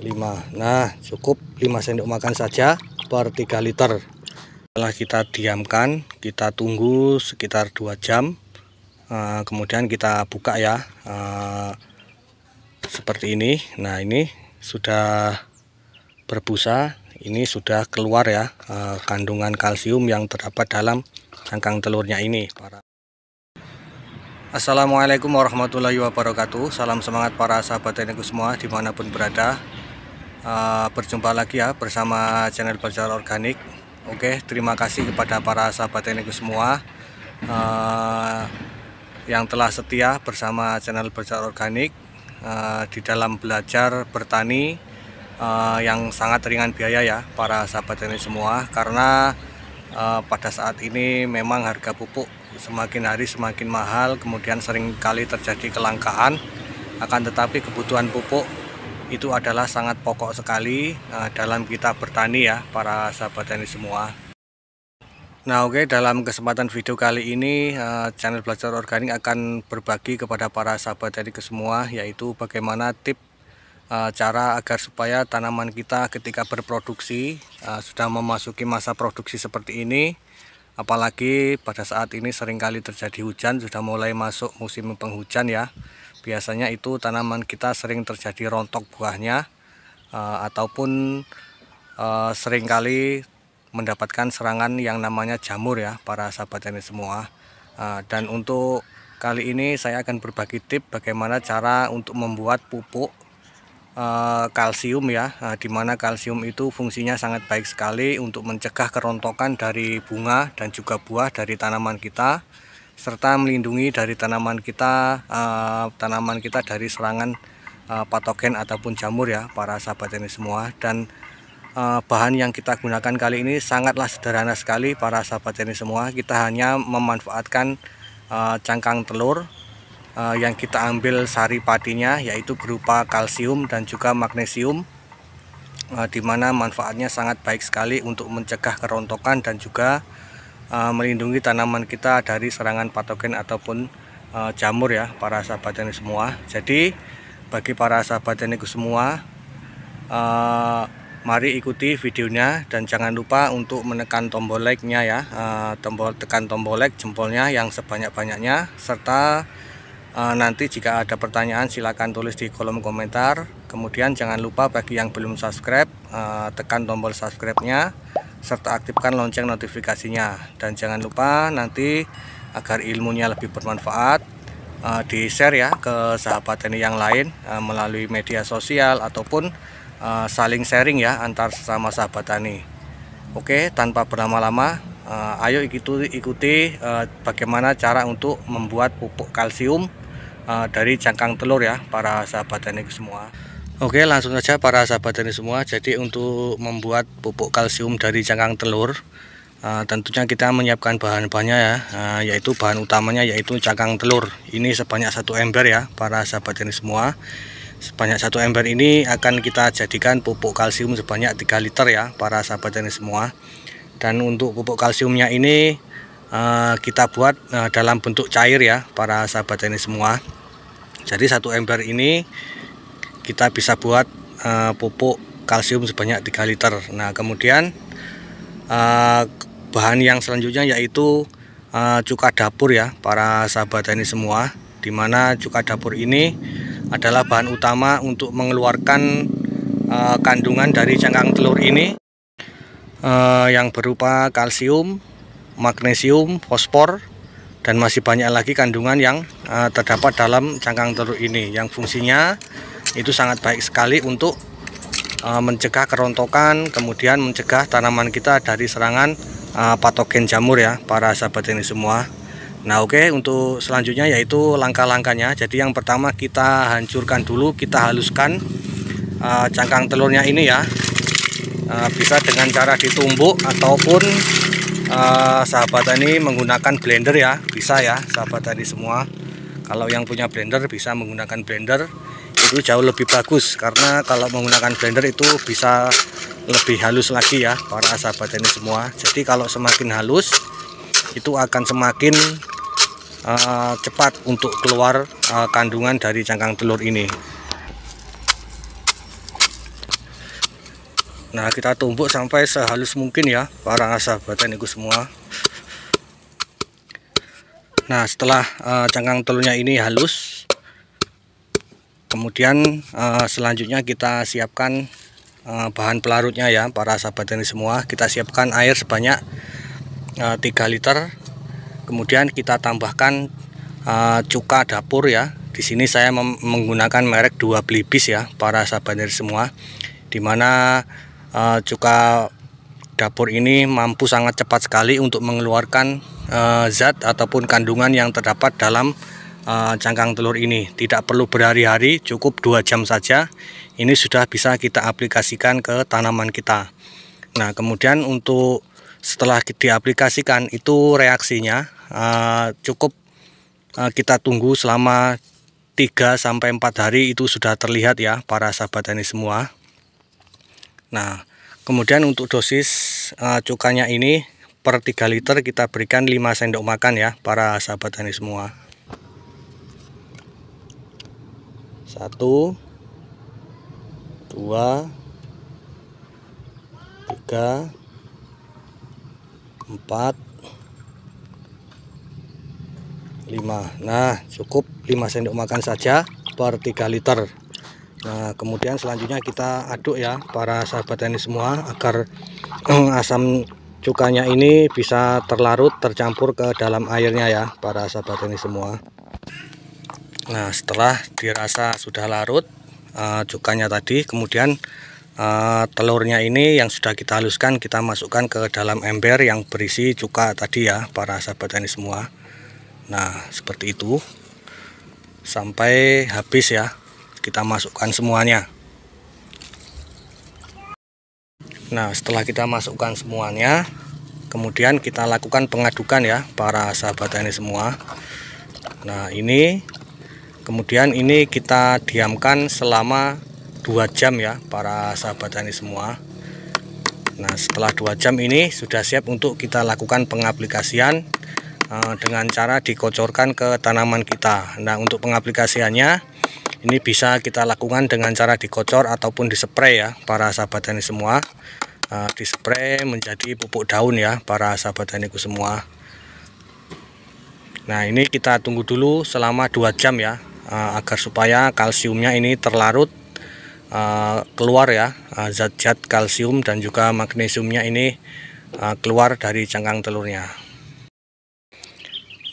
5 nah cukup 5 sendok makan saja per 3 liter setelah kita diamkan kita tunggu sekitar 2 jam uh, kemudian kita buka ya uh, seperti ini nah ini sudah berbusa ini sudah keluar ya uh, kandungan kalsium yang terdapat dalam cangkang telurnya ini para Assalamualaikum warahmatullahi wabarakatuh Salam semangat para sahabat teknikus semua dimanapun berada uh, berjumpa lagi ya bersama channel belajar Organik Oke terima kasih kepada para sahabat teknik semua uh, yang telah setia bersama channel belajar Organik uh, di dalam belajar bertani uh, yang sangat ringan biaya ya para sahabat teknik semua karena uh, pada saat ini memang harga pupuk semakin hari semakin mahal kemudian sering kali terjadi kelangkaan akan tetapi kebutuhan pupuk itu adalah sangat pokok sekali uh, dalam kita bertani ya para sahabat tani semua Nah oke okay, dalam kesempatan video kali ini eh, channel belajar organik akan berbagi kepada para sahabat tani semua yaitu bagaimana tip eh, cara agar supaya tanaman kita ketika berproduksi sudah memasuki masa produksi seperti ini apalagi pada saat ini seringkali terjadi hujan sudah mulai masuk musim penghujan ya biasanya itu tanaman kita sering terjadi rontok buahnya uh, ataupun uh, seringkali mendapatkan serangan yang namanya jamur ya para sahabat ini semua uh, dan untuk kali ini saya akan berbagi tip bagaimana cara untuk membuat pupuk uh, kalsium ya uh, dimana kalsium itu fungsinya sangat baik sekali untuk mencegah kerontokan dari bunga dan juga buah dari tanaman kita serta melindungi dari tanaman kita uh, tanaman kita dari serangan uh, patogen ataupun jamur ya para sahabat ini semua dan uh, bahan yang kita gunakan kali ini sangatlah sederhana sekali para sahabat ini semua kita hanya memanfaatkan uh, cangkang telur uh, yang kita ambil sari patinya yaitu berupa kalsium dan juga magnesium uh, dimana manfaatnya sangat baik sekali untuk mencegah kerontokan dan juga Eh, melindungi tanaman kita dari serangan patogen ataupun eh, jamur ya para sahabat tani semua jadi bagi para sahabat taniku semua eh, mari ikuti videonya dan jangan lupa untuk menekan tombol like nya ya tombol tekan tombol like jempolnya yang sebanyak-banyaknya serta nanti jika ada pertanyaan silahkan tulis di kolom komentar kemudian jangan lupa bagi yang belum subscribe tekan tombol subscribe nya serta aktifkan lonceng notifikasinya dan jangan lupa nanti agar ilmunya lebih bermanfaat uh, eh, di share ya ke sahabat tani yang lain uh, melalui media sosial ataupun uh, saling sharing ya antar sesama sahabat tani Oke tanpa berlama-lama uh, ayo ikuti, ikuti uh, bagaimana cara untuk membuat pupuk kalsium uh, dari cangkang telur ya para sahabat tani semua Oke langsung saja para sahabat tani semua jadi untuk membuat pupuk kalsium dari cangkang telur uh, tentunya kita menyiapkan bahan-bahannya ya uh, yaitu bahan utamanya yaitu cangkang telur ini sebanyak satu ember ya para sahabat tani semua sebanyak satu ember ini akan kita jadikan pupuk kalsium sebanyak 3 liter ya para sahabat tani semua dan untuk pupuk kalsiumnya ini uh, kita buat uh, dalam bentuk cair ya para sahabat tani semua jadi satu ember ini kita bisa buat uh, pupuk kalsium sebanyak 3 liter nah kemudian uh, bahan yang selanjutnya yaitu uh, cuka dapur ya para sahabat ini semua dimana cuka dapur ini adalah bahan utama untuk mengeluarkan uh, kandungan dari cangkang telur ini uh, yang berupa kalsium, magnesium, fosfor dan masih banyak lagi kandungan yang uh, terdapat dalam cangkang telur ini yang fungsinya itu sangat baik sekali untuk uh, mencegah kerontokan kemudian mencegah tanaman kita dari serangan uh, patogen jamur ya para sahabat ini semua nah oke okay, untuk selanjutnya yaitu langkah-langkahnya jadi yang pertama kita hancurkan dulu kita haluskan uh, cangkang telurnya ini ya uh, bisa dengan cara ditumbuk ataupun uh, sahabat tani menggunakan blender ya bisa ya sahabat tani semua kalau yang punya blender bisa menggunakan blender itu jauh lebih bagus karena kalau menggunakan blender itu bisa lebih halus lagi ya para sahabat ini semua jadi kalau semakin halus itu akan semakin uh, cepat untuk keluar uh, kandungan dari cangkang telur ini nah kita tumbuk sampai sehalus mungkin ya para sahabat ini semua nah setelah uh, cangkang telurnya ini halus kemudian uh, selanjutnya kita siapkan uh, bahan pelarutnya ya para sahabat tani semua kita siapkan air sebanyak uh, eh, 3 liter kemudian kita tambahkan uh, cuka dapur ya di sini saya menggunakan merek dua blibis ya para sahabat tani semua dimana uh, cuka dapur ini mampu sangat cepat sekali untuk mengeluarkan uh, zat ataupun kandungan yang terdapat dalam Eh, cangkang telur ini tidak perlu berhari-hari cukup dua jam saja ini sudah bisa kita aplikasikan ke tanaman kita nah kemudian untuk setelah diaplikasikan itu reaksinya eh, cukup eh, kita tunggu selama 3 sampai 4 hari itu sudah terlihat ya para sahabat ini semua nah kemudian untuk dosis uh, cukanya ini per 3 liter kita berikan 5 sendok makan ya para sahabat ini semua satu dua tiga empat lima nah cukup lima sendok makan saja per tiga liter nah kemudian selanjutnya kita aduk ya para sahabat ini semua agar eh, asam cukanya ini bisa terlarut tercampur ke dalam airnya ya para sahabat ini semua Nah setelah dirasa sudah larut uh, eh, cukanya tadi kemudian uh, telurnya ini yang sudah kita haluskan kita masukkan ke dalam ember yang berisi cuka tadi ya para sahabat ini semua. Nah seperti itu sampai habis ya kita masukkan semuanya. Nah setelah kita masukkan semuanya kemudian kita lakukan pengadukan ya para sahabat ini semua. Nah ini kemudian ini kita diamkan selama dua jam ya para sahabat tani semua Nah setelah dua jam ini sudah siap untuk kita lakukan pengaplikasian eh, dengan cara dikocorkan ke tanaman kita Nah untuk pengaplikasiannya ini bisa kita lakukan dengan cara dikocor ataupun dispray ya para sahabat tani semua uh, dispray menjadi pupuk daun ya para sahabat taniku semua nah ini kita tunggu dulu selama dua jam ya Eh, agar supaya kalsiumnya ini terlarut eh, keluar ya eh, zat-zat kalsium dan juga magnesiumnya ini keluar dari cangkang telurnya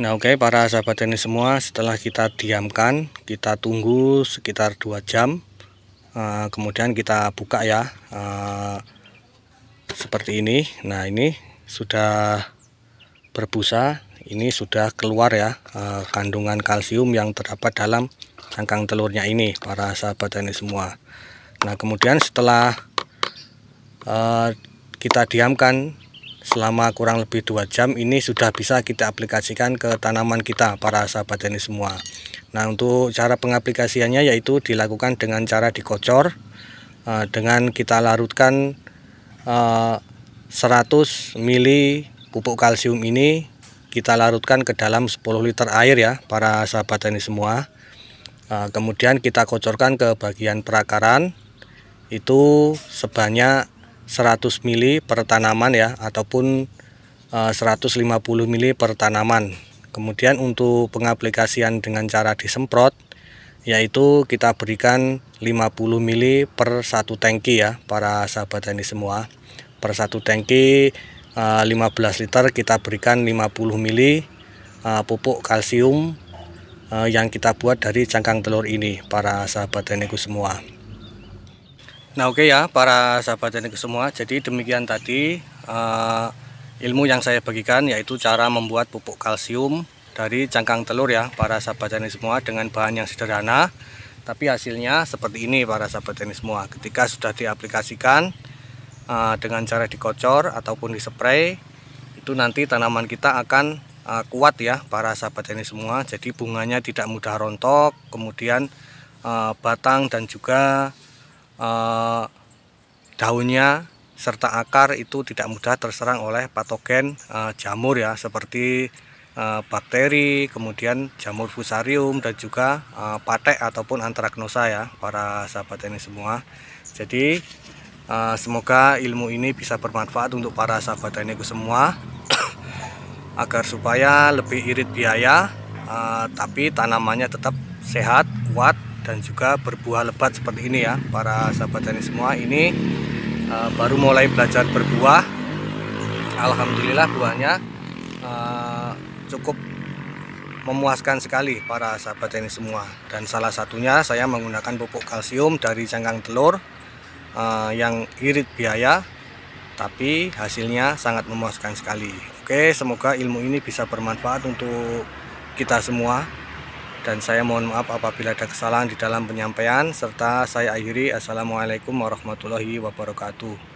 Nah oke okay, para sahabat ini semua setelah kita diamkan kita tunggu sekitar 2 jam kemudian kita buka ya seperti ini nah ini sudah berbusa ini sudah keluar ya eh, kandungan kalsium yang terdapat dalam cangkang telurnya ini para sahabat tani semua nah kemudian setelah eh, kita diamkan selama kurang lebih dua jam ini sudah bisa kita aplikasikan ke tanaman kita para sahabat ini semua nah untuk cara pengaplikasiannya yaitu dilakukan dengan cara dikocor eh, dengan kita larutkan uh, 100 ml pupuk kalsium ini kita larutkan ke dalam 10 liter air ya para sahabat ini semua nah, kemudian kita kocorkan ke bagian perakaran itu sebanyak 100 ml per tanaman ya ataupun 150 ah, ml per tanaman kemudian untuk pengaplikasian dengan cara disemprot yaitu kita berikan 50 ml per satu tangki ya para sahabat ini semua per satu tangki 15 eh, liter kita berikan 50 mili eh, pupuk kalsium eh, yang kita buat dari cangkang telur ini para sahabat teknikus semua nah oke okay ya para sahabat teknikus semua jadi demikian tadi ilmu yang saya bagikan yaitu cara membuat pupuk kalsium dari cangkang telur ya para sahabat teknik semua dengan bahan yang sederhana tapi hasilnya seperti ini para sahabat teknik semua ketika sudah diaplikasikan Eh, dengan cara dikocor ataupun dispray itu nanti tanaman kita akan uh, kuat ya para sahabat ini semua jadi bunganya tidak mudah rontok kemudian uh, batang dan juga uh, daunnya serta akar itu tidak mudah terserang oleh patogen uh, jamur ya seperti uh, bakteri kemudian jamur fusarium dan juga uh, patek ataupun antraknosa ya para sahabat ini semua jadi Eh, semoga ilmu ini bisa bermanfaat untuk para sahabat teknikku semua agar supaya lebih irit biaya eh, tapi tanamannya tetap sehat, kuat dan juga berbuah lebat seperti ini ya para sahabat tani semua ini eh, baru mulai belajar berbuah Alhamdulillah buahnya cukup memuaskan sekali para sahabat tani semua dan salah satunya saya menggunakan pupuk kalsium dari cangkang telur Eh, yang irit biaya tapi hasilnya sangat memuaskan sekali. Oke, semoga ilmu ini bisa bermanfaat untuk kita semua. Dan saya mohon maaf apabila ada kesalahan di dalam penyampaian serta saya akhiri assalamualaikum warahmatullahi wabarakatuh.